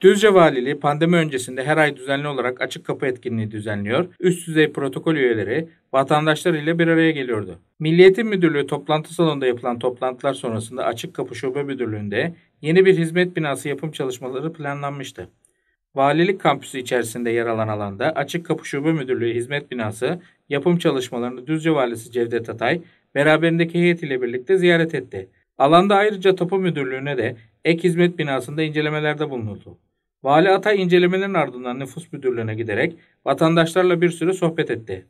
Düzce Valiliği pandemi öncesinde her ay düzenli olarak açık kapı etkinliği düzenliyor. Üst düzey protokol üyeleri vatandaşlar ile bir araya geliyordu. Milliyetin Müdürlüğü toplantı salonunda yapılan toplantılar sonrasında Açık Kapı Şube Müdürlüğü'nde yeni bir hizmet binası yapım çalışmaları planlanmıştı. Valilik kampüsü içerisinde yer alan alanda Açık Kapı Şube Müdürlüğü Hizmet Binası yapım çalışmalarını Düzce Valisi Cevdet Atay beraberindeki heyet ile birlikte ziyaret etti. Alanda ayrıca Tapu Müdürlüğü'ne de ek hizmet binasında incelemelerde bulunuldu. Vali Atay incelemenin ardından nüfus müdürlüğüne giderek vatandaşlarla bir süre sohbet etti.